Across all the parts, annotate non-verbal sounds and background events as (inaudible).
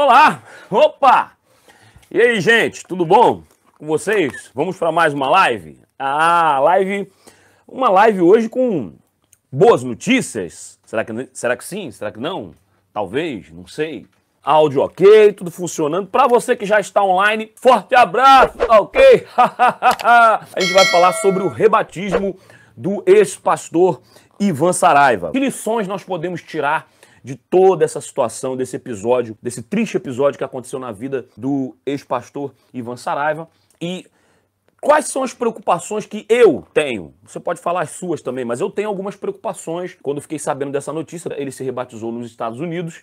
Olá! Opa! E aí, gente, tudo bom com vocês? Vamos para mais uma live? Ah, live. Uma live hoje com boas notícias. Será que, será que sim? Será que não? Talvez, não sei. Áudio ok, tudo funcionando. Para você que já está online, forte abraço, tá ok? (laughs) A gente vai falar sobre o rebatismo do ex-pastor Ivan Saraiva. Que lições nós podemos tirar de toda essa situação, desse episódio, desse triste episódio que aconteceu na vida do ex-pastor Ivan Saraiva. E quais são as preocupações que eu tenho? Você pode falar as suas também, mas eu tenho algumas preocupações. Quando fiquei sabendo dessa notícia, ele se rebatizou nos Estados Unidos.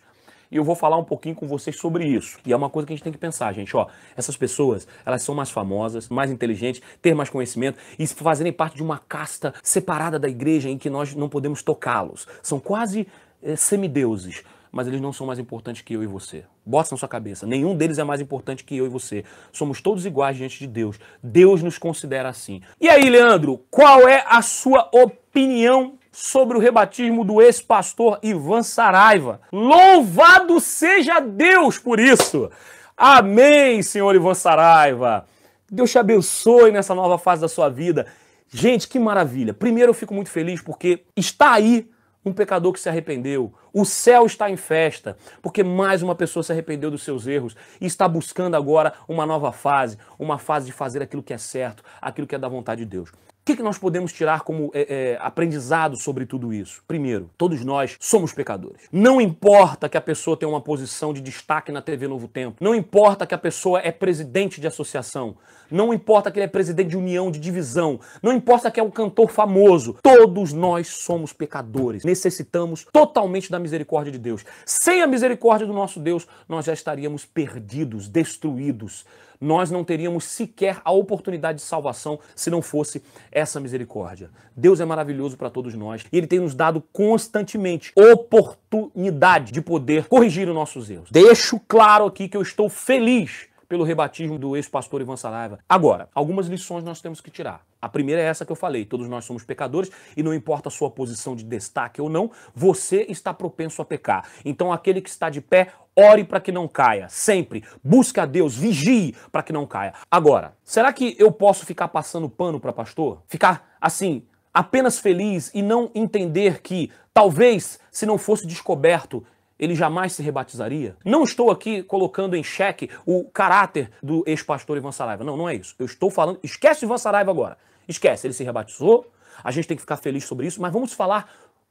E eu vou falar um pouquinho com vocês sobre isso. E é uma coisa que a gente tem que pensar, gente, ó. Essas pessoas, elas são mais famosas, mais inteligentes, ter mais conhecimento e fazerem parte de uma casta separada da igreja em que nós não podemos tocá-los. São quase é, semideuses, mas eles não são mais importantes que eu e você. Bota na sua cabeça. Nenhum deles é mais importante que eu e você. Somos todos iguais diante de Deus. Deus nos considera assim. E aí, Leandro, qual é a sua opinião sobre o rebatismo do ex-pastor Ivan Saraiva? Louvado seja Deus por isso! Amém, senhor Ivan Saraiva! Deus te abençoe nessa nova fase da sua vida. Gente, que maravilha! Primeiro, eu fico muito feliz porque está aí um pecador que se arrependeu. O céu está em festa, porque mais uma pessoa se arrependeu dos seus erros e está buscando agora uma nova fase, uma fase de fazer aquilo que é certo, aquilo que é da vontade de Deus que, que nós podemos tirar como é, é, aprendizado sobre tudo isso? Primeiro, todos nós somos pecadores. Não importa que a pessoa tenha uma posição de destaque na TV Novo Tempo, não importa que a pessoa é presidente de associação, não importa que ele é presidente de união, de divisão, não importa que é um cantor famoso, todos nós somos pecadores. Necessitamos totalmente da misericórdia de Deus. Sem a misericórdia do nosso Deus, nós já estaríamos perdidos, destruídos. Nós não teríamos sequer a oportunidade de salvação se não fosse essa misericórdia. Deus é maravilhoso para todos nós e Ele tem nos dado constantemente oportunidade de poder corrigir os nossos erros. Deixo claro aqui que eu estou feliz pelo rebatismo do ex-pastor Ivan Saraiva. Agora, algumas lições nós temos que tirar. A primeira é essa que eu falei: todos nós somos pecadores e não importa a sua posição de destaque ou não, você está propenso a pecar. Então, aquele que está de pé, ore para que não caia, sempre. Busque a Deus, vigie para que não caia. Agora, será que eu posso ficar passando pano para pastor? Ficar assim, apenas feliz e não entender que talvez se não fosse descoberto ele jamais se rebatizaria? Não estou aqui colocando em xeque o caráter do ex-pastor Ivan Saraiva. Não, não é isso. Eu estou falando. Esquece Ivan Saraiva agora. Esquece, ele se rebatizou. A gente tem que ficar feliz sobre isso, mas vamos falar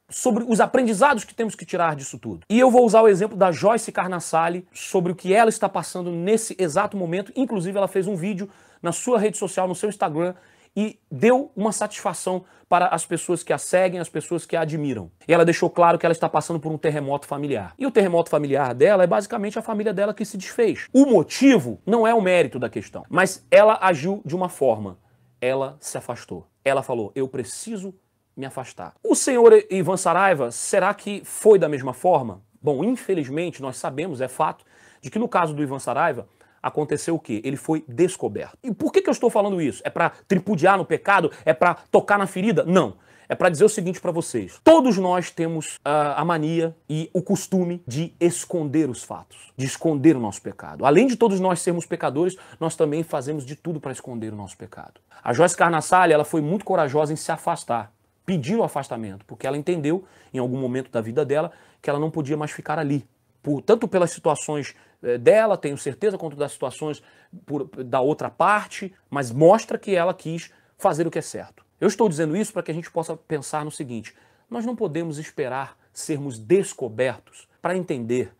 sobre os aprendizados que temos que tirar disso tudo. E eu vou usar o exemplo da Joyce Carnassale sobre o que ela está passando nesse exato momento. Inclusive, ela fez um vídeo na sua rede social, no seu Instagram, e deu uma satisfação para as pessoas que a seguem, as pessoas que a admiram. E ela deixou claro que ela está passando por um terremoto familiar. E o terremoto familiar dela é basicamente a família dela que se desfez. O motivo não é o mérito da questão, mas ela agiu de uma forma. Ela se afastou. Ela falou: Eu preciso me afastar. O senhor Ivan Saraiva, será que foi da mesma forma? Bom, infelizmente, nós sabemos, é fato, de que no caso do Ivan Saraiva, aconteceu o quê? Ele foi descoberto. E por que, que eu estou falando isso? É para tripudiar no pecado? É para tocar na ferida? Não. É para dizer o seguinte para vocês: todos nós temos uh, a mania e o costume de esconder os fatos, de esconder o nosso pecado. Além de todos nós sermos pecadores, nós também fazemos de tudo para esconder o nosso pecado. A Joyce Carnassale, ela foi muito corajosa em se afastar, pedir o afastamento, porque ela entendeu em algum momento da vida dela que ela não podia mais ficar ali por, tanto pelas situações eh, dela, tenho certeza, quanto das situações por, da outra parte, mas mostra que ela quis fazer o que é certo. Eu estou dizendo isso para que a gente possa pensar no seguinte: nós não podemos esperar sermos descobertos para entender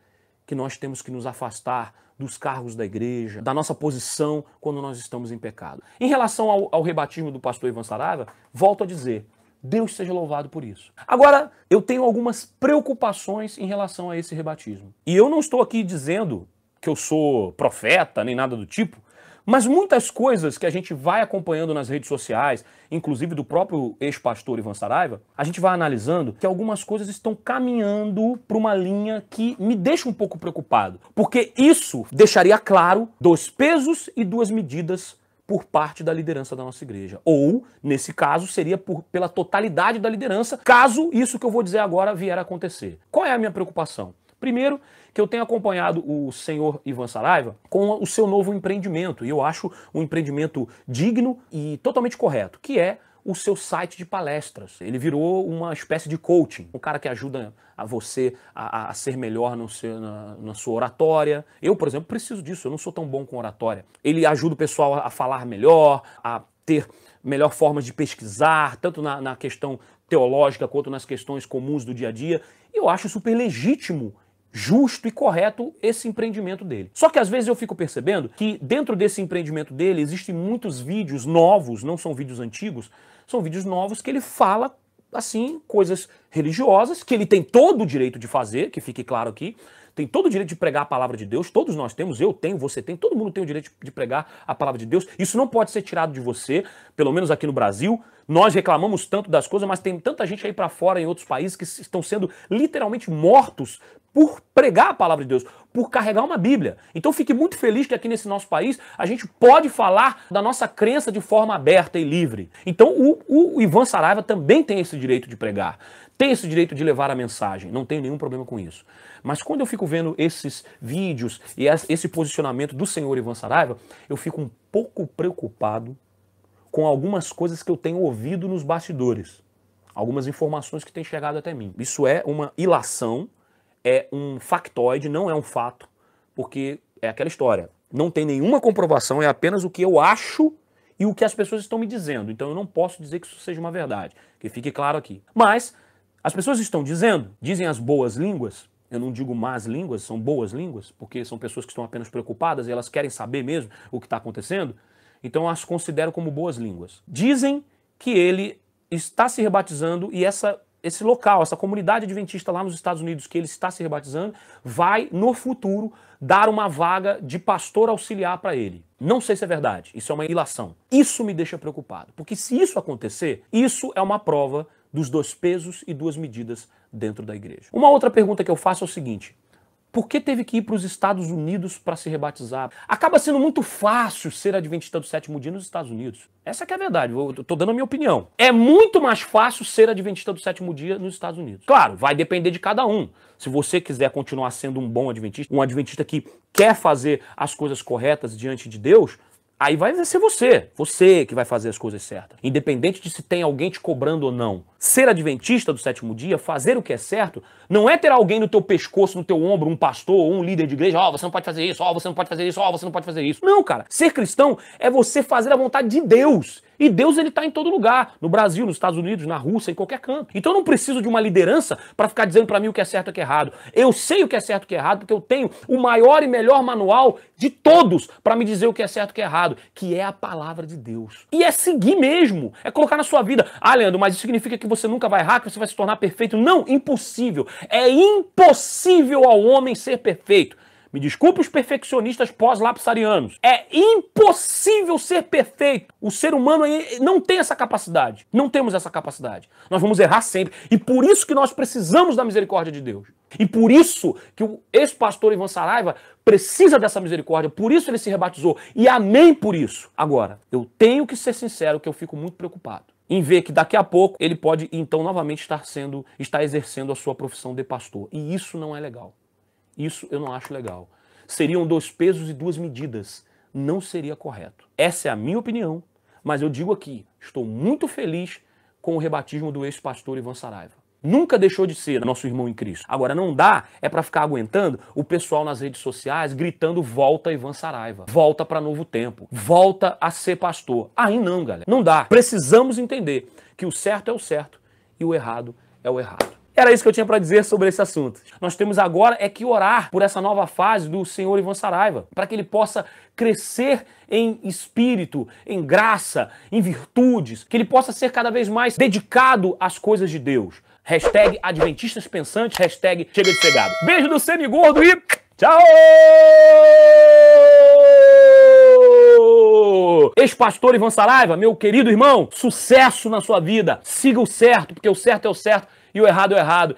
que nós temos que nos afastar dos cargos da igreja, da nossa posição quando nós estamos em pecado. Em relação ao, ao rebatismo do pastor Ivan Saraiva, volto a dizer, Deus seja louvado por isso. Agora, eu tenho algumas preocupações em relação a esse rebatismo. E eu não estou aqui dizendo que eu sou profeta nem nada do tipo, mas muitas coisas que a gente vai acompanhando nas redes sociais, inclusive do próprio ex-pastor Ivan Saraiva, a gente vai analisando que algumas coisas estão caminhando para uma linha que me deixa um pouco preocupado, porque isso deixaria claro dois pesos e duas medidas por parte da liderança da nossa igreja. Ou, nesse caso, seria por, pela totalidade da liderança, caso isso que eu vou dizer agora vier a acontecer. Qual é a minha preocupação? Primeiro, que eu tenho acompanhado o senhor Ivan Saraiva com o seu novo empreendimento, e eu acho um empreendimento digno e totalmente correto, que é o seu site de palestras. Ele virou uma espécie de coaching, um cara que ajuda a você a, a ser melhor no seu, na, na, sua oratória. Eu, por exemplo, preciso disso, eu não sou tão bom com oratória. Ele ajuda o pessoal a, falar melhor, a ter melhor formas de pesquisar, tanto na, na questão teológica quanto nas questões comuns do dia a dia. E eu acho super legítimo justo e correto esse empreendimento dele. Só que às vezes eu fico percebendo que dentro desse empreendimento dele existem muitos vídeos novos, não são vídeos antigos, são vídeos novos que ele fala assim coisas religiosas que ele tem todo o direito de fazer, que fique claro aqui. Tem todo o direito de pregar a palavra de Deus, todos nós temos, eu tenho, você tem, todo mundo tem o direito de pregar a palavra de Deus. Isso não pode ser tirado de você, pelo menos aqui no Brasil. Nós reclamamos tanto das coisas, mas tem tanta gente aí para fora em outros países que estão sendo literalmente mortos por pregar a palavra de Deus, por carregar uma Bíblia. Então fique muito feliz que aqui nesse nosso país a gente pode falar da nossa crença de forma aberta e livre. Então o, o, Ivan Saraiva também tem esse direito de pregar, tem esse direito de levar a mensagem, não tenho nenhum problema com isso. Mas quando eu fico vendo esses vídeos e esse posicionamento do senhor Ivan Saraiva, eu fico um pouco preocupado com algumas coisas que eu tenho ouvido nos bastidores, algumas informações que têm chegado até mim. Isso é uma ilação, é um factoide, não é um fato, porque é aquela história. Não tem nenhuma comprovação, é apenas o que eu acho e o que as pessoas estão me dizendo. Então eu não posso dizer que isso seja uma verdade, que fique claro aqui. Mas as pessoas estão dizendo, dizem as boas línguas, eu não digo más línguas, são boas línguas, porque são pessoas que estão apenas preocupadas e elas querem saber mesmo o que está acontecendo. Então as considero como boas línguas. Dizem que ele está se rebatizando e essa esse local, essa comunidade adventista lá nos Estados Unidos que ele está se rebatizando, vai no futuro dar uma vaga de pastor auxiliar para ele. Não sei se é verdade, isso é uma ilação. Isso me deixa preocupado, porque se isso acontecer, isso é uma prova dos dois pesos e duas medidas dentro da igreja. Uma outra pergunta que eu faço é o seguinte: por que teve que ir para os Estados Unidos para se rebatizar? Acaba sendo muito fácil ser adventista do sétimo dia nos Estados Unidos. Essa é a verdade, eu tô dando a minha opinião. É muito mais fácil ser adventista do sétimo dia nos Estados Unidos. Claro, vai depender de cada um. Se você quiser continuar sendo um bom adventista, um adventista que quer fazer as coisas corretas diante de Deus, Aí vai ser você, você que vai fazer as coisas certas, independente de se tem alguém te cobrando ou não. Ser adventista do sétimo dia, fazer o que é certo, não é ter alguém no teu pescoço, no teu ombro, um pastor ou um líder de igreja, ó, oh, você não pode fazer isso, ó, oh, você não pode fazer isso, ó, oh, você não pode fazer isso. Não, cara, ser cristão é você fazer a vontade de Deus e Deus ele está em todo lugar, no Brasil, nos Estados Unidos, na Rússia, em qualquer canto. Então eu não preciso de uma liderança para ficar dizendo para mim o que é certo e o que é errado. Eu sei o que é certo e o que é errado porque eu tenho o maior e melhor manual de todos para me dizer o que é certo e o que é errado, que é a palavra de Deus. E é seguir mesmo, é colocar na sua vida. Ah, Leandro, mas isso significa que você nunca vai errar, que você vai se tornar perfeito? Não, impossível. É impossível ao homem ser perfeito. Me desculpe os perfeccionistas pós-lapsarianos. É impossível ser perfeito. O ser humano não tem essa capacidade. Não temos essa capacidade. Nós vamos errar sempre. E por isso que nós precisamos da misericórdia de Deus. E por isso que o ex-pastor Ivan Saraiva precisa dessa misericórdia, por isso ele se rebatizou. E amém por isso. Agora, eu tenho que ser sincero que eu fico muito preocupado em ver que daqui a pouco ele pode então novamente estar sendo, estar exercendo a sua profissão de pastor. E isso não é legal. Isso eu não acho legal. Seriam dois pesos e duas medidas. Não seria correto. Essa é a minha opinião, mas eu digo aqui, estou muito feliz com o rebatismo do ex-pastor Ivan Saraiva. Nunca deixou de ser nosso irmão em Cristo. Agora, não dá é para ficar aguentando o pessoal nas redes sociais gritando volta Ivan Saraiva, volta para Novo Tempo, volta a ser pastor. Aí não, galera. Não dá. Precisamos entender que o certo é o certo e o errado é o errado. Era isso que eu tinha para dizer sobre esse assunto. Nós temos agora é que orar por essa nova fase do senhor Ivan Saraiva, para que ele possa crescer em espírito, em graça, em virtudes, que ele possa ser cada vez mais dedicado às coisas de Deus. Hashtag Adventistas Pensantes, hashtag Chega de Cegado. Beijo do SemiGordo e tchau! Ex-pastor Ivan Saraiva, meu querido irmão, sucesso na sua vida. Siga o certo, porque o certo é o certo e o errado é errado.